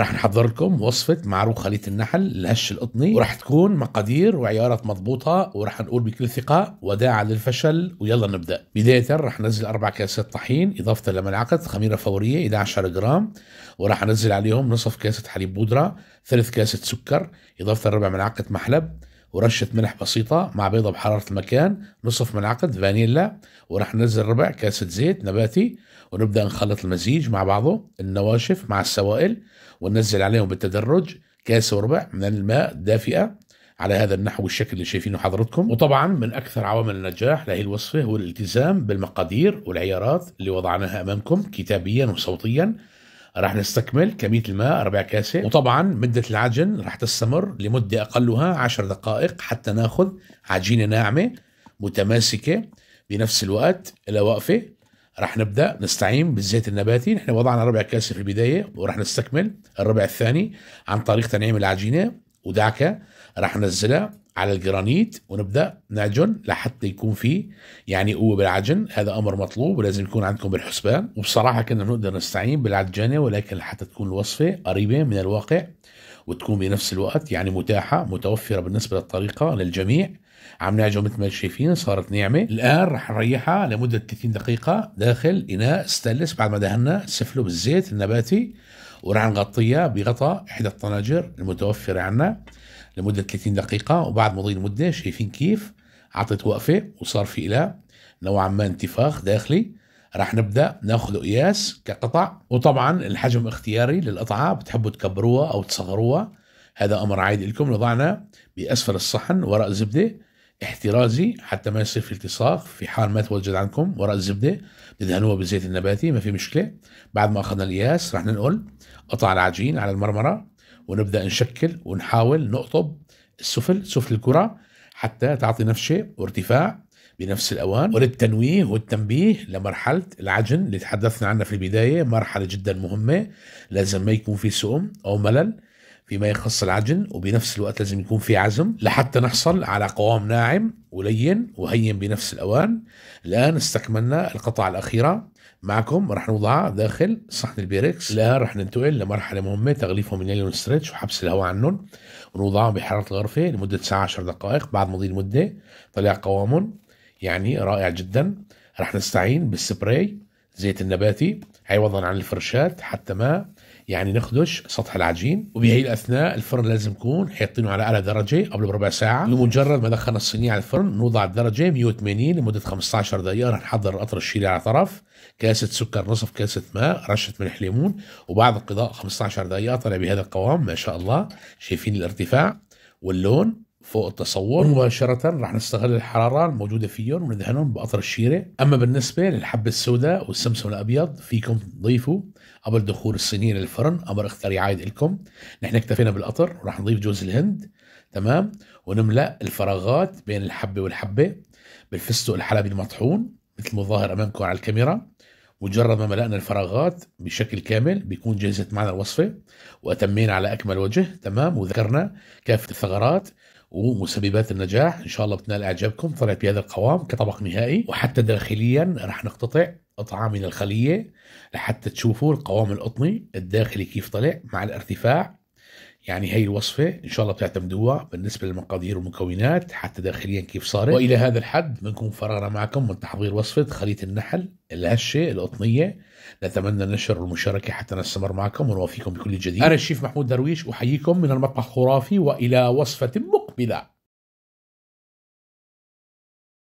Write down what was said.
راح نحضر لكم وصفة معروق خليط النحل لهش القطني وراح تكون مقادير وعيارات مضبوطة وراح نقول بكل ثقة وداعا للفشل ويلا نبدأ بداية راح ننزل أربع كاسات طحين إضافة لملعقة خميرة فورية 11 جرام وراح أنزل عليهم نصف كاسة حليب بودرة ثلث كاسة سكر إضافة لربع ملعقة محلب ورشه ملح بسيطه مع بيضه بحراره المكان نصف ملعقه فانيلا وراح ننزل ربع كاسه زيت نباتي ونبدا نخلط المزيج مع بعضه النواشف مع السوائل وننزل عليهم بالتدرج كاسه وربع من الماء الدافئه على هذا النحو والشكل اللي شايفينه حضراتكم وطبعا من اكثر عوامل النجاح لهي الوصفه هو الالتزام بالمقادير والعيارات اللي وضعناها امامكم كتابيا وصوتيا رح نستكمل كمية الماء ربع كاسة وطبعا مدة العجن رح تستمر لمدة أقلها 10 دقائق حتى ناخذ عجينة ناعمة متماسكة بنفس الوقت إلى وقفة رح نبدا نستعين بالزيت النباتي نحن وضعنا ربع كاسه في البدايه ورح نستكمل الربع الثاني عن طريق تنعيم العجينه ودعكه رح ننزلها على الجرانيت ونبدا نعجن لحتى يكون في يعني قوه بالعجن هذا امر مطلوب ولازم يكون عندكم بالحسبان وبصراحه كنا بنقدر نستعين بالعجانه ولكن لحتى تكون الوصفه قريبه من الواقع وتكون بنفس الوقت يعني متاحه متوفره بالنسبه للطريقه للجميع عم نعجن مثل ما شايفين صارت نعمه الان رح نريحها لمده 30 دقيقه داخل اناء ستانلس بعد ما دهنا سفله بالزيت النباتي ورح نغطيها بغطاء احدى الطناجر المتوفره عندنا لمده 30 دقيقه وبعد مضي المده شايفين كيف عطت وقفه وصار في إلى نوعا ما انتفاخ داخلي راح نبدا ناخذ قياس كقطع وطبعا الحجم اختياري للقطعه بتحبوا تكبروها او تصغروها هذا امر عادي لكم وضعنا باسفل الصحن ورق زبده احترازي حتى ما يصير في التصاق في حال ما توجد عندكم ورق زبده بتدهنوها بالزيت النباتي ما في مشكله بعد ما اخذنا القياس رح ننقل قطع العجين على المرمره ونبدا نشكل ونحاول نقطب السفل سفل الكره حتى تعطي نفشه وارتفاع بنفس الاوان وللتنويه والتنبيه لمرحله العجن اللي تحدثنا عنها في البدايه مرحله جدا مهمه لازم ما يكون في سؤم او ملل فيما يخص العجن وبنفس الوقت لازم يكون في عزم لحتى نحصل على قوام ناعم ولين وهين بنفس الأوان الآن استكملنا القطعة الأخيرة معكم رح نوضعها داخل صحن البيركس الآن رح ننتقل لمرحلة مهمة تغليفهم من اليون ستريتش وحبس الهواء عنهم ونوضعهم بحرارة الغرفة لمدة ساعة 10 دقائق بعد مضي المدة طلع قوامهم يعني رائع جدا رح نستعين بالسبراي زيت النباتي عوضا عن الفرشات حتى ما يعني نخدش سطح العجين وبهي الاثناء الفرن لازم يكون حاطينه على اعلى درجه قبل بربع ساعه بمجرد ما دخلنا الصينيه على الفرن نوضع الدرجه 180 لمده 15 دقيقه رح نحضر القطر الشيلي على طرف كاسه سكر نصف كاسه ماء رشه ملح ليمون وبعد انقضاء 15 دقيقه طلع بهذا القوام ما شاء الله شايفين الارتفاع واللون فوق التصور مباشرة راح نستغل الحرارة الموجودة فيهم وندهنهم بقطر الشيرة أما بالنسبة للحبة السوداء والسمسم الأبيض فيكم تضيفوا قبل دخول الصينية للفرن أمر اختاري عايد لكم نحن اكتفينا بالقطر وراح نضيف جوز الهند تمام ونملأ الفراغات بين الحبة والحبة بالفستق الحلبي المطحون مثل مظاهر أمامكم على الكاميرا مجرد ما ملأنا الفراغات بشكل كامل بيكون جهزت معنا الوصفة وأتمينا على أكمل وجه تمام وذكرنا كافة الثغرات ومسببات النجاح ان شاء الله بتنال اعجابكم طلعت بهذا القوام كطبق نهائي وحتى داخليا راح نقتطع قطعه من الخليه لحتى تشوفوا القوام القطني الداخلي كيف طلع مع الارتفاع يعني هي الوصفة إن شاء الله بتعتمدوها بالنسبة للمقادير والمكونات حتى داخليا كيف صارت وإلى هذا الحد بنكون فرغنا معكم من تحضير وصفة خليط النحل الهشة القطنية نتمنى النشر والمشاركة حتى نستمر معكم ونوافيكم بكل جديد أنا الشيف محمود درويش أحييكم من المطبخ خرافي وإلى وصفة مختلفة be that.